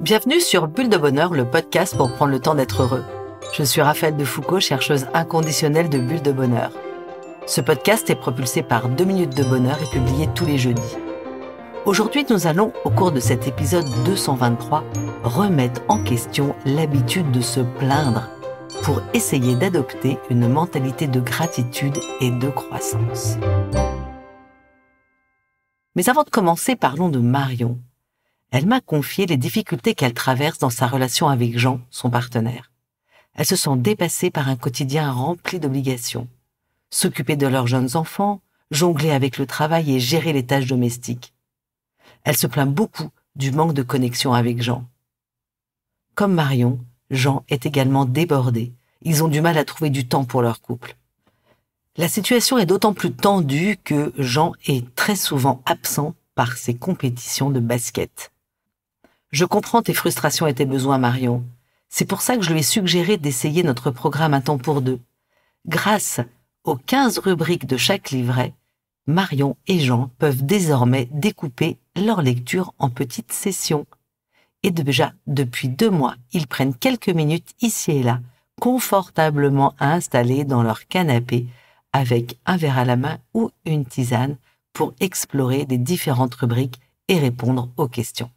Bienvenue sur Bulle de Bonheur, le podcast pour prendre le temps d'être heureux. Je suis Raphaël de Foucault, chercheuse inconditionnelle de Bulle de Bonheur. Ce podcast est propulsé par 2 minutes de bonheur et publié tous les jeudis. Aujourd'hui, nous allons, au cours de cet épisode 223, remettre en question l'habitude de se plaindre pour essayer d'adopter une mentalité de gratitude et de croissance. Mais avant de commencer, parlons de Marion, elle m'a confié les difficultés qu'elle traverse dans sa relation avec Jean, son partenaire. Elles se sent dépassées par un quotidien rempli d'obligations. S'occuper de leurs jeunes enfants, jongler avec le travail et gérer les tâches domestiques. Elle se plaint beaucoup du manque de connexion avec Jean. Comme Marion, Jean est également débordé. Ils ont du mal à trouver du temps pour leur couple. La situation est d'autant plus tendue que Jean est très souvent absent par ses compétitions de basket. Je comprends tes frustrations et tes besoins, Marion. C'est pour ça que je lui ai suggéré d'essayer notre programme à temps pour deux. Grâce aux 15 rubriques de chaque livret, Marion et Jean peuvent désormais découper leur lecture en petites sessions. Et déjà, depuis deux mois, ils prennent quelques minutes ici et là, confortablement installés dans leur canapé, avec un verre à la main ou une tisane, pour explorer des différentes rubriques et répondre aux questions.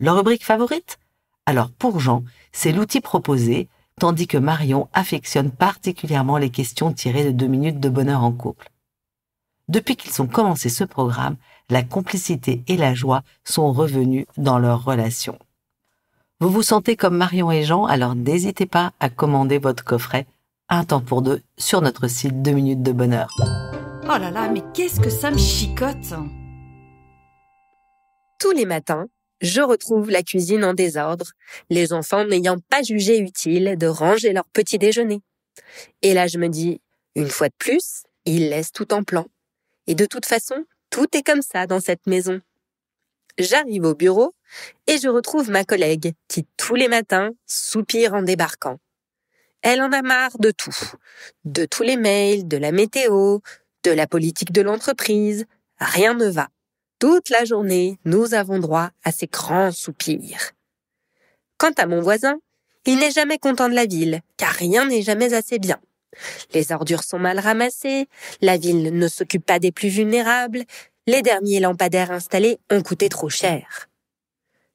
Leur rubrique favorite Alors pour Jean, c'est l'outil proposé, tandis que Marion affectionne particulièrement les questions tirées de 2 minutes de bonheur en couple. Depuis qu'ils ont commencé ce programme, la complicité et la joie sont revenues dans leur relation. Vous vous sentez comme Marion et Jean, alors n'hésitez pas à commander votre coffret Un temps pour deux sur notre site 2 minutes de bonheur. Oh là là, mais qu'est-ce que ça me chicote Tous les matins, je retrouve la cuisine en désordre, les enfants n'ayant pas jugé utile de ranger leur petit déjeuner. Et là, je me dis, une fois de plus, ils laissent tout en plan. Et de toute façon, tout est comme ça dans cette maison. J'arrive au bureau et je retrouve ma collègue qui, tous les matins, soupire en débarquant. Elle en a marre de tout. De tous les mails, de la météo, de la politique de l'entreprise. Rien ne va. Toute la journée, nous avons droit à ces grands soupirs. Quant à mon voisin, il n'est jamais content de la ville, car rien n'est jamais assez bien. Les ordures sont mal ramassées, la ville ne s'occupe pas des plus vulnérables, les derniers lampadaires installés ont coûté trop cher.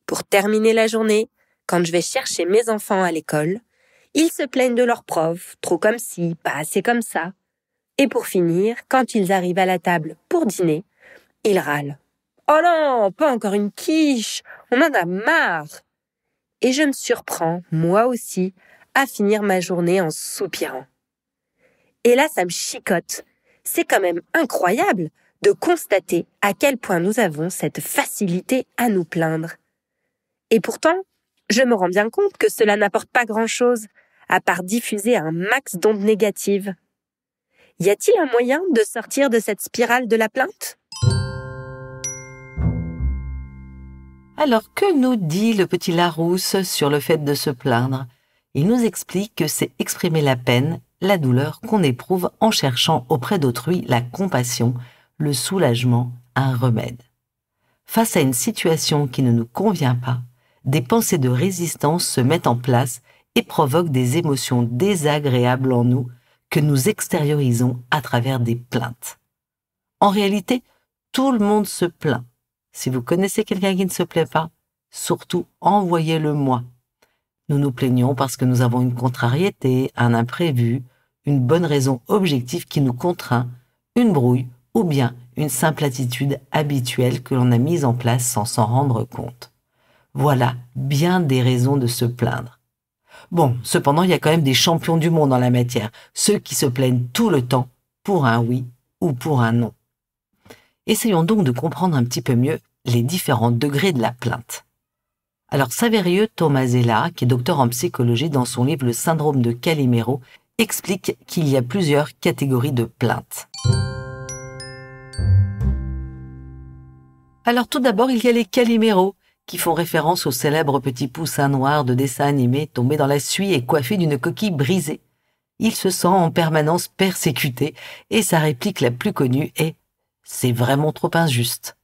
Pour terminer la journée, quand je vais chercher mes enfants à l'école, ils se plaignent de leurs profs, trop comme ci, pas assez comme ça. Et pour finir, quand ils arrivent à la table pour dîner, ils râlent. Oh non, pas encore une quiche, on en a marre. Et je me surprends, moi aussi, à finir ma journée en soupirant. Et là, ça me chicote. C'est quand même incroyable de constater à quel point nous avons cette facilité à nous plaindre. Et pourtant, je me rends bien compte que cela n'apporte pas grand-chose, à part diffuser un max d'ondes négatives. Y a-t-il un moyen de sortir de cette spirale de la plainte Alors que nous dit le petit Larousse sur le fait de se plaindre Il nous explique que c'est exprimer la peine, la douleur qu'on éprouve en cherchant auprès d'autrui la compassion, le soulagement, un remède. Face à une situation qui ne nous convient pas, des pensées de résistance se mettent en place et provoquent des émotions désagréables en nous que nous extériorisons à travers des plaintes. En réalité, tout le monde se plaint, si vous connaissez quelqu'un qui ne se plaît pas, surtout envoyez-le moi. Nous nous plaignons parce que nous avons une contrariété, un imprévu, une bonne raison objective qui nous contraint, une brouille ou bien une simple attitude habituelle que l'on a mise en place sans s'en rendre compte. Voilà bien des raisons de se plaindre. Bon, cependant, il y a quand même des champions du monde en la matière, ceux qui se plaignent tout le temps pour un oui ou pour un non. Essayons donc de comprendre un petit peu mieux les différents degrés de la plainte. Alors Saverieux Tomasella, qui est docteur en psychologie dans son livre Le syndrome de Calimero, explique qu'il y a plusieurs catégories de plaintes. Alors tout d'abord, il y a les caliméro qui font référence au célèbre petit poussin noir de dessin animé tombé dans la suie et coiffé d'une coquille brisée. Il se sent en permanence persécuté et sa réplique la plus connue est c'est vraiment trop injuste.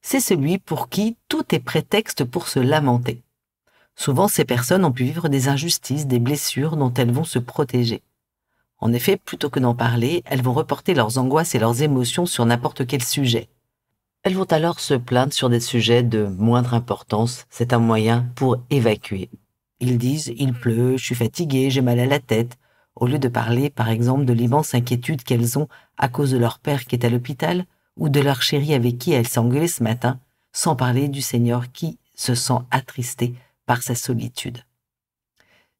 C'est celui pour qui tout est prétexte pour se lamenter. Souvent, ces personnes ont pu vivre des injustices, des blessures dont elles vont se protéger. En effet, plutôt que d'en parler, elles vont reporter leurs angoisses et leurs émotions sur n'importe quel sujet. Elles vont alors se plaindre sur des sujets de moindre importance. C'est un moyen pour évacuer. Ils disent ⁇ Il pleut, je suis fatigué, j'ai mal à la tête, au lieu de parler par exemple de l'immense inquiétude qu'elles ont à cause de leur père qui est à l'hôpital ou de leur chérie avec qui elles s'engueulaient ce matin, sans parler du Seigneur qui se sent attristé par sa solitude.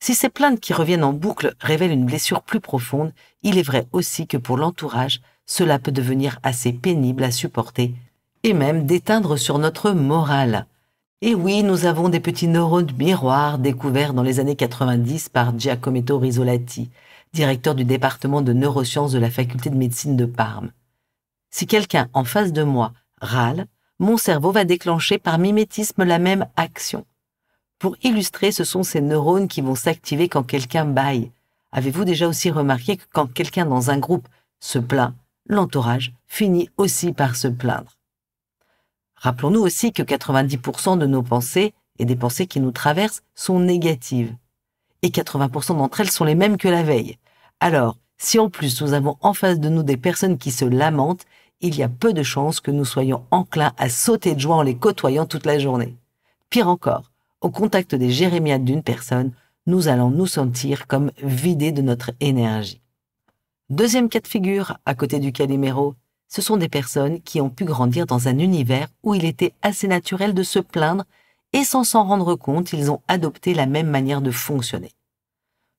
Si ces plaintes qui reviennent en boucle révèlent une blessure plus profonde, il est vrai aussi que pour l'entourage, cela peut devenir assez pénible à supporter et même d'éteindre sur notre morale. Et oui, nous avons des petits neurones miroirs découverts dans les années 90 par Giacometto Risolati, directeur du département de neurosciences de la faculté de médecine de Parme. Si quelqu'un en face de moi râle, mon cerveau va déclencher par mimétisme la même action. Pour illustrer, ce sont ces neurones qui vont s'activer quand quelqu'un baille. Avez-vous déjà aussi remarqué que quand quelqu'un dans un groupe se plaint, l'entourage finit aussi par se plaindre Rappelons-nous aussi que 90% de nos pensées et des pensées qui nous traversent sont négatives. Et 80% d'entre elles sont les mêmes que la veille. Alors, si en plus nous avons en face de nous des personnes qui se lamentent, il y a peu de chances que nous soyons enclins à sauter de joie en les côtoyant toute la journée. Pire encore, au contact des jérémiades d'une personne, nous allons nous sentir comme vidés de notre énergie. Deuxième cas de figure, à côté du Calimero, ce sont des personnes qui ont pu grandir dans un univers où il était assez naturel de se plaindre et sans s'en rendre compte, ils ont adopté la même manière de fonctionner.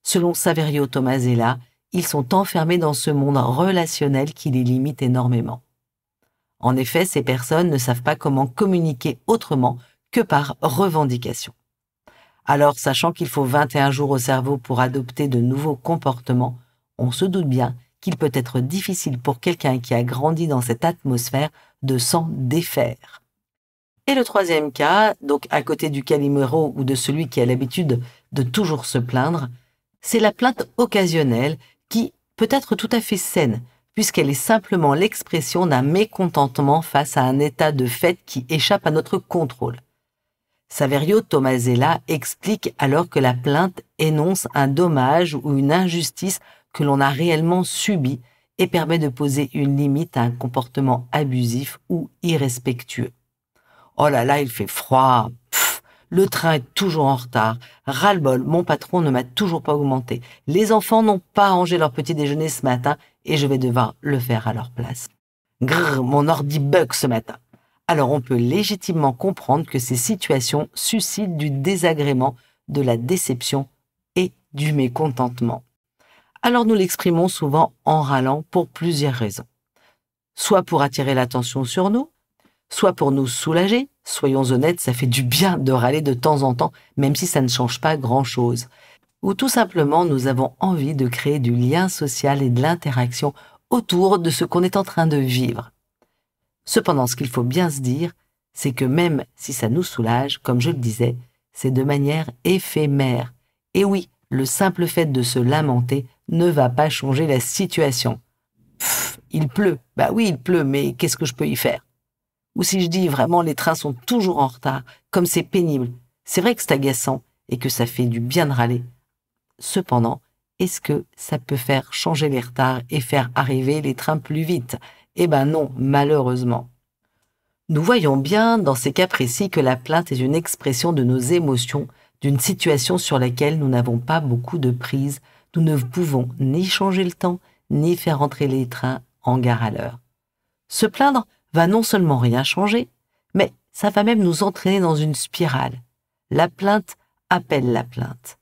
Selon Saverio Tomasella, ils sont enfermés dans ce monde relationnel qui les limite énormément. En effet, ces personnes ne savent pas comment communiquer autrement que par revendication. Alors, sachant qu'il faut 21 jours au cerveau pour adopter de nouveaux comportements, on se doute bien qu'il peut être difficile pour quelqu'un qui a grandi dans cette atmosphère de s'en défaire. Et le troisième cas, donc à côté du calimero ou de celui qui a l'habitude de toujours se plaindre, c'est la plainte occasionnelle qui peut être tout à fait saine, puisqu'elle est simplement l'expression d'un mécontentement face à un état de fait qui échappe à notre contrôle. Saverio Tomasella explique alors que la plainte énonce un dommage ou une injustice que l'on a réellement subi et permet de poser une limite à un comportement abusif ou irrespectueux. Oh là là, il fait froid. le train est toujours en retard. Ras-le-bol, mon patron ne m'a toujours pas augmenté. Les enfants n'ont pas rangé leur petit déjeuner ce matin et je vais devoir le faire à leur place. Grrr, mon ordi bug ce matin. Alors on peut légitimement comprendre que ces situations suscitent du désagrément, de la déception et du mécontentement alors nous l'exprimons souvent en râlant pour plusieurs raisons. Soit pour attirer l'attention sur nous, soit pour nous soulager. Soyons honnêtes, ça fait du bien de râler de temps en temps, même si ça ne change pas grand-chose. Ou tout simplement, nous avons envie de créer du lien social et de l'interaction autour de ce qu'on est en train de vivre. Cependant, ce qu'il faut bien se dire, c'est que même si ça nous soulage, comme je le disais, c'est de manière éphémère. Et oui, le simple fait de se lamenter ne va pas changer la situation. il pleut. Bah oui, il pleut, mais qu'est-ce que je peux y faire Ou si je dis vraiment les trains sont toujours en retard, comme c'est pénible. C'est vrai que c'est agaçant et que ça fait du bien de râler. Cependant, est-ce que ça peut faire changer les retards et faire arriver les trains plus vite Eh ben non, malheureusement. Nous voyons bien dans ces cas précis que la plainte est une expression de nos émotions, d'une situation sur laquelle nous n'avons pas beaucoup de prise, nous ne pouvons ni changer le temps, ni faire entrer les trains en gare à l'heure. Se plaindre va non seulement rien changer, mais ça va même nous entraîner dans une spirale. La plainte appelle la plainte.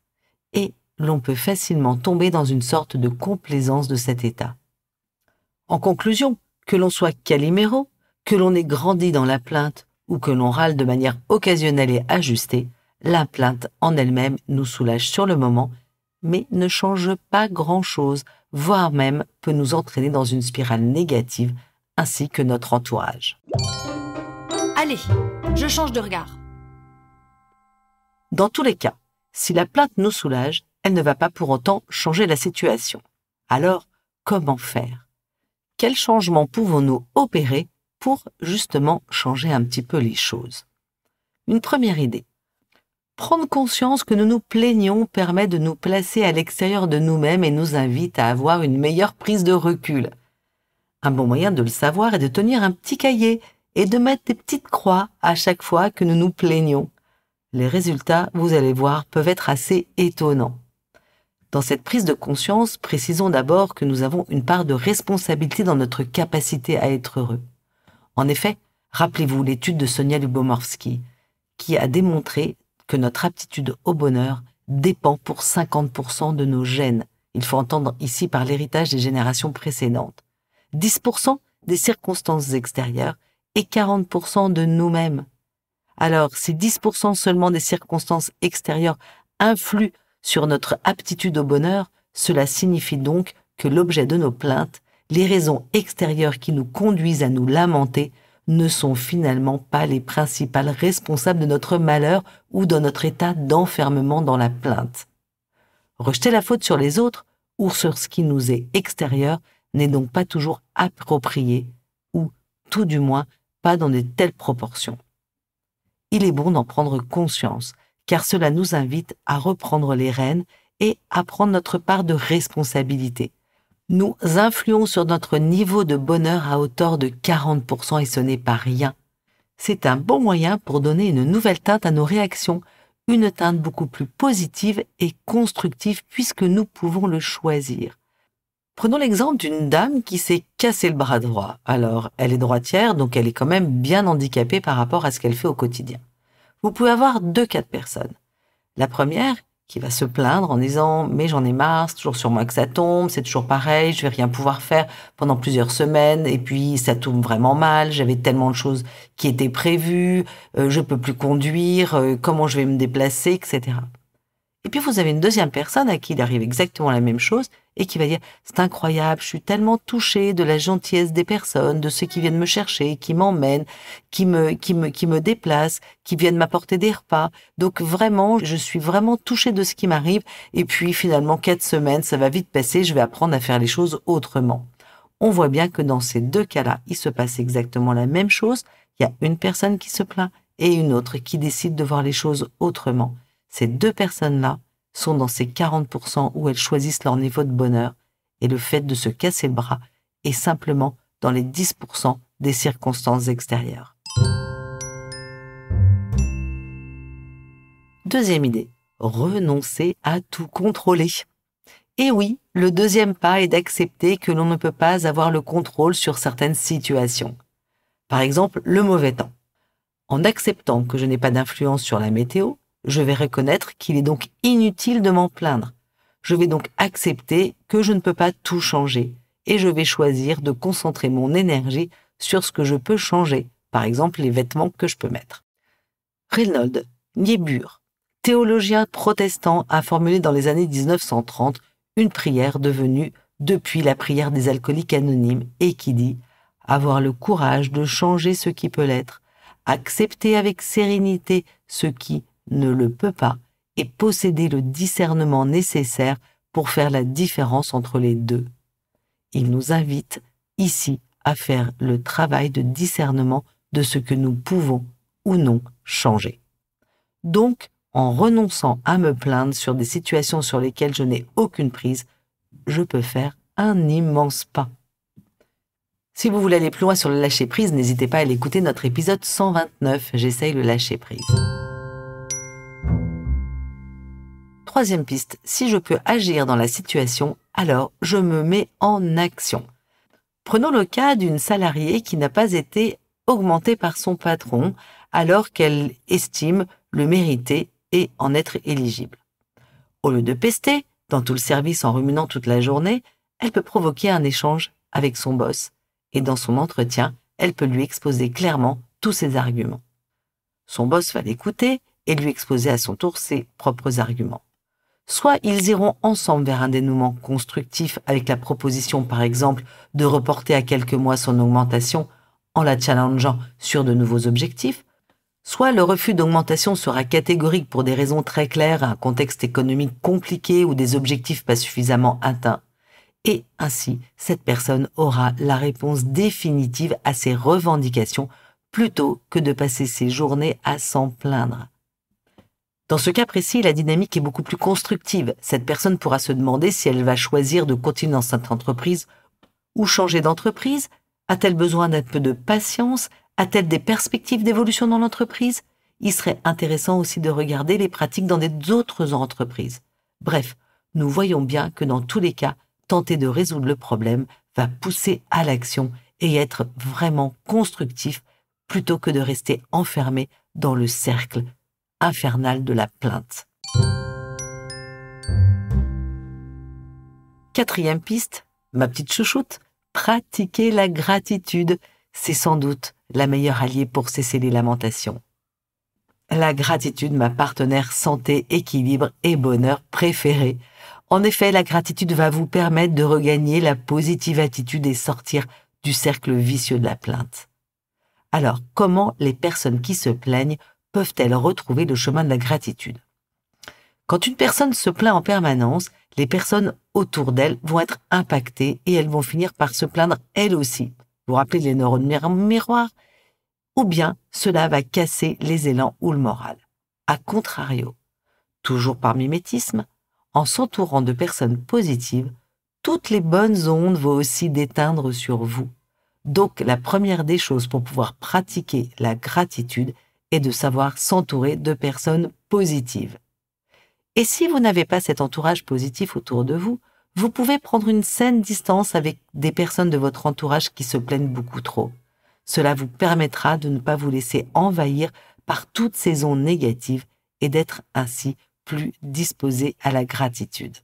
Et l'on peut facilement tomber dans une sorte de complaisance de cet état. En conclusion, que l'on soit caliméro, que l'on ait grandi dans la plainte ou que l'on râle de manière occasionnelle et ajustée, la plainte en elle-même nous soulage sur le moment mais ne change pas grand-chose, voire même peut nous entraîner dans une spirale négative, ainsi que notre entourage. Allez, je change de regard. Dans tous les cas, si la plainte nous soulage, elle ne va pas pour autant changer la situation. Alors, comment faire Quels changements pouvons-nous opérer pour justement changer un petit peu les choses Une première idée, Prendre conscience que nous nous plaignons permet de nous placer à l'extérieur de nous-mêmes et nous invite à avoir une meilleure prise de recul. Un bon moyen de le savoir est de tenir un petit cahier et de mettre des petites croix à chaque fois que nous nous plaignons. Les résultats, vous allez voir, peuvent être assez étonnants. Dans cette prise de conscience, précisons d'abord que nous avons une part de responsabilité dans notre capacité à être heureux. En effet, rappelez-vous l'étude de Sonia Lubomorski, qui a démontré que notre aptitude au bonheur dépend pour 50% de nos gènes. Il faut entendre ici par l'héritage des générations précédentes. 10% des circonstances extérieures et 40% de nous-mêmes. Alors, si 10% seulement des circonstances extérieures influent sur notre aptitude au bonheur, cela signifie donc que l'objet de nos plaintes, les raisons extérieures qui nous conduisent à nous lamenter, ne sont finalement pas les principales responsables de notre malheur ou de notre état d'enfermement dans la plainte. Rejeter la faute sur les autres ou sur ce qui nous est extérieur n'est donc pas toujours approprié ou, tout du moins, pas dans de telles proportions. Il est bon d'en prendre conscience, car cela nous invite à reprendre les rênes et à prendre notre part de responsabilité nous influons sur notre niveau de bonheur à hauteur de 40% et ce n'est pas rien. C'est un bon moyen pour donner une nouvelle teinte à nos réactions, une teinte beaucoup plus positive et constructive puisque nous pouvons le choisir. Prenons l'exemple d'une dame qui s'est cassé le bras droit. Alors, elle est droitière, donc elle est quand même bien handicapée par rapport à ce qu'elle fait au quotidien. Vous pouvez avoir deux cas de personnes. La première qui va se plaindre en disant mais j'en ai marre, c'est toujours sur moi que ça tombe, c'est toujours pareil, je vais rien pouvoir faire pendant plusieurs semaines et puis ça tombe vraiment mal, j'avais tellement de choses qui étaient prévues, euh, je peux plus conduire, euh, comment je vais me déplacer, etc. Et puis vous avez une deuxième personne à qui il arrive exactement la même chose et qui va dire c'est incroyable, je suis tellement touchée de la gentillesse des personnes, de ceux qui viennent me chercher, qui m'emmènent, qui me qui me qui me déplacent, qui viennent m'apporter des repas. Donc vraiment, je suis vraiment touchée de ce qui m'arrive et puis finalement quatre semaines, ça va vite passer, je vais apprendre à faire les choses autrement. On voit bien que dans ces deux cas-là, il se passe exactement la même chose, il y a une personne qui se plaint et une autre qui décide de voir les choses autrement. Ces deux personnes-là sont dans ces 40% où elles choisissent leur niveau de bonheur et le fait de se casser le bras est simplement dans les 10% des circonstances extérieures. Deuxième idée, renoncer à tout contrôler. Et oui, le deuxième pas est d'accepter que l'on ne peut pas avoir le contrôle sur certaines situations. Par exemple, le mauvais temps. En acceptant que je n'ai pas d'influence sur la météo, je vais reconnaître qu'il est donc inutile de m'en plaindre. Je vais donc accepter que je ne peux pas tout changer et je vais choisir de concentrer mon énergie sur ce que je peux changer, par exemple les vêtements que je peux mettre. Reinhold Niebuhr, théologien protestant, a formulé dans les années 1930 une prière devenue depuis la prière des alcooliques anonymes et qui dit avoir le courage de changer ce qui peut l'être, accepter avec sérénité ce qui, ne le peut pas et posséder le discernement nécessaire pour faire la différence entre les deux. Il nous invite ici à faire le travail de discernement de ce que nous pouvons ou non changer. Donc, en renonçant à me plaindre sur des situations sur lesquelles je n'ai aucune prise, je peux faire un immense pas. Si vous voulez aller plus loin sur le lâcher-prise, n'hésitez pas à l'écouter notre épisode 129, J'essaye le lâcher-prise troisième piste, si je peux agir dans la situation, alors je me mets en action. Prenons le cas d'une salariée qui n'a pas été augmentée par son patron alors qu'elle estime le mériter et en être éligible. Au lieu de pester, dans tout le service en ruminant toute la journée, elle peut provoquer un échange avec son boss, et dans son entretien, elle peut lui exposer clairement tous ses arguments. Son boss va l'écouter et lui exposer à son tour ses propres arguments soit ils iront ensemble vers un dénouement constructif avec la proposition, par exemple, de reporter à quelques mois son augmentation en la challengeant sur de nouveaux objectifs, soit le refus d'augmentation sera catégorique pour des raisons très claires, un contexte économique compliqué ou des objectifs pas suffisamment atteints. Et ainsi, cette personne aura la réponse définitive à ses revendications plutôt que de passer ses journées à s'en plaindre. Dans ce cas précis, la dynamique est beaucoup plus constructive. Cette personne pourra se demander si elle va choisir de continuer dans cette entreprise ou changer d'entreprise. A-t-elle besoin d'un peu de patience A-t-elle des perspectives d'évolution dans l'entreprise Il serait intéressant aussi de regarder les pratiques dans d'autres entreprises. Bref, nous voyons bien que dans tous les cas, tenter de résoudre le problème va pousser à l'action et être vraiment constructif plutôt que de rester enfermé dans le cercle infernale de la plainte. Quatrième piste, ma petite chouchoute, pratiquer la gratitude. C'est sans doute la meilleure alliée pour cesser les lamentations. La gratitude, ma partenaire santé, équilibre et bonheur préféré. En effet, la gratitude va vous permettre de regagner la positive attitude et sortir du cercle vicieux de la plainte. Alors, comment les personnes qui se plaignent peuvent-elles retrouver le chemin de la gratitude Quand une personne se plaint en permanence, les personnes autour d'elle vont être impactées et elles vont finir par se plaindre elles aussi. Vous rappelez les neurones miroirs Ou bien cela va casser les élans ou le moral. A contrario, toujours par mimétisme, en s'entourant de personnes positives, toutes les bonnes ondes vont aussi déteindre sur vous. Donc la première des choses pour pouvoir pratiquer la gratitude, et de savoir s'entourer de personnes positives. Et si vous n'avez pas cet entourage positif autour de vous, vous pouvez prendre une saine distance avec des personnes de votre entourage qui se plaignent beaucoup trop. Cela vous permettra de ne pas vous laisser envahir par toutes ces ondes négatives et d'être ainsi plus disposé à la gratitude.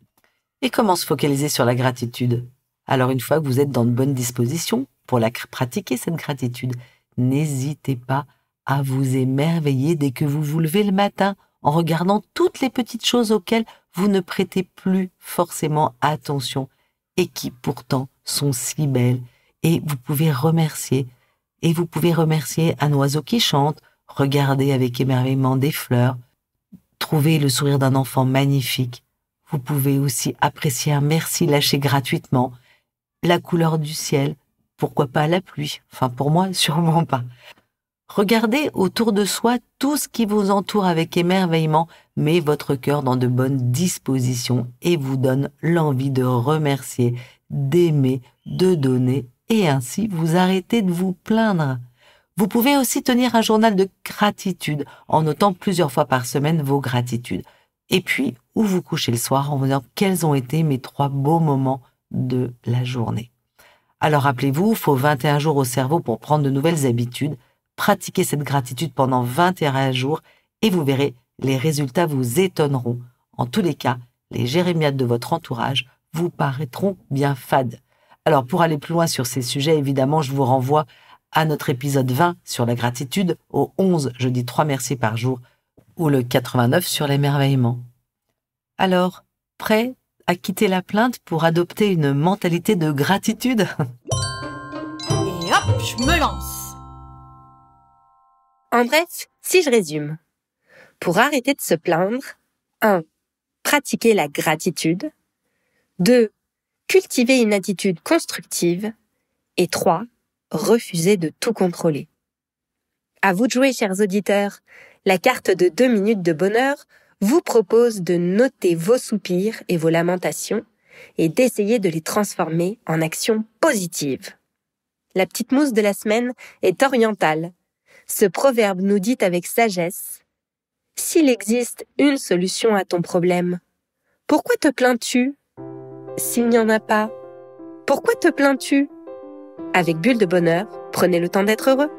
Et comment se focaliser sur la gratitude Alors une fois que vous êtes dans de bonnes dispositions pour la pratiquer cette gratitude, n'hésitez pas à vous émerveiller dès que vous vous levez le matin en regardant toutes les petites choses auxquelles vous ne prêtez plus forcément attention et qui pourtant sont si belles. Et vous pouvez remercier. Et vous pouvez remercier un oiseau qui chante, regarder avec émerveillement des fleurs, trouver le sourire d'un enfant magnifique. Vous pouvez aussi apprécier un merci lâché gratuitement, la couleur du ciel, pourquoi pas la pluie, enfin pour moi sûrement pas. Regardez autour de soi tout ce qui vous entoure avec émerveillement, met votre cœur dans de bonnes dispositions et vous donne l'envie de remercier, d'aimer, de donner, et ainsi vous arrêtez de vous plaindre. Vous pouvez aussi tenir un journal de gratitude en notant plusieurs fois par semaine vos gratitudes. Et puis, où vous couchez le soir en vous disant quels ont été mes trois beaux moments de la journée. Alors rappelez-vous, il faut 21 jours au cerveau pour prendre de nouvelles habitudes. Pratiquez cette gratitude pendant 21 jours et vous verrez, les résultats vous étonneront. En tous les cas, les jérémiades de votre entourage vous paraîtront bien fades. Alors pour aller plus loin sur ces sujets, évidemment, je vous renvoie à notre épisode 20 sur la gratitude, au 11 dis 3 merci par jour, ou le 89 sur l'émerveillement. Alors, prêt à quitter la plainte pour adopter une mentalité de gratitude Et hop, je me lance en bref, si je résume, pour arrêter de se plaindre, 1. Pratiquer la gratitude. 2. Cultiver une attitude constructive. Et 3. Refuser de tout contrôler. À vous de jouer, chers auditeurs. La carte de 2 minutes de bonheur vous propose de noter vos soupirs et vos lamentations et d'essayer de les transformer en actions positives. La petite mousse de la semaine est orientale ce proverbe nous dit avec sagesse, S'il existe une solution à ton problème, pourquoi te plains-tu S'il n'y en a pas, pourquoi te plains-tu Avec Bulle de Bonheur, prenez le temps d'être heureux.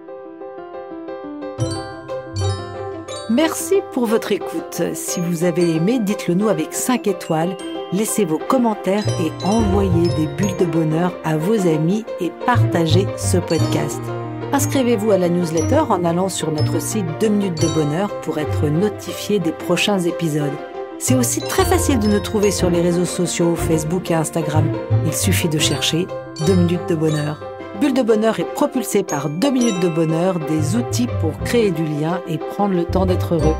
Merci pour votre écoute. Si vous avez aimé, dites-le nous avec 5 étoiles, laissez vos commentaires et envoyez des bulles de bonheur à vos amis et partagez ce podcast. Inscrivez-vous à la newsletter en allant sur notre site 2 minutes de bonheur pour être notifié des prochains épisodes. C'est aussi très facile de nous trouver sur les réseaux sociaux, Facebook et Instagram. Il suffit de chercher 2 minutes de bonheur. Bulle de bonheur est propulsée par 2 minutes de bonheur, des outils pour créer du lien et prendre le temps d'être heureux.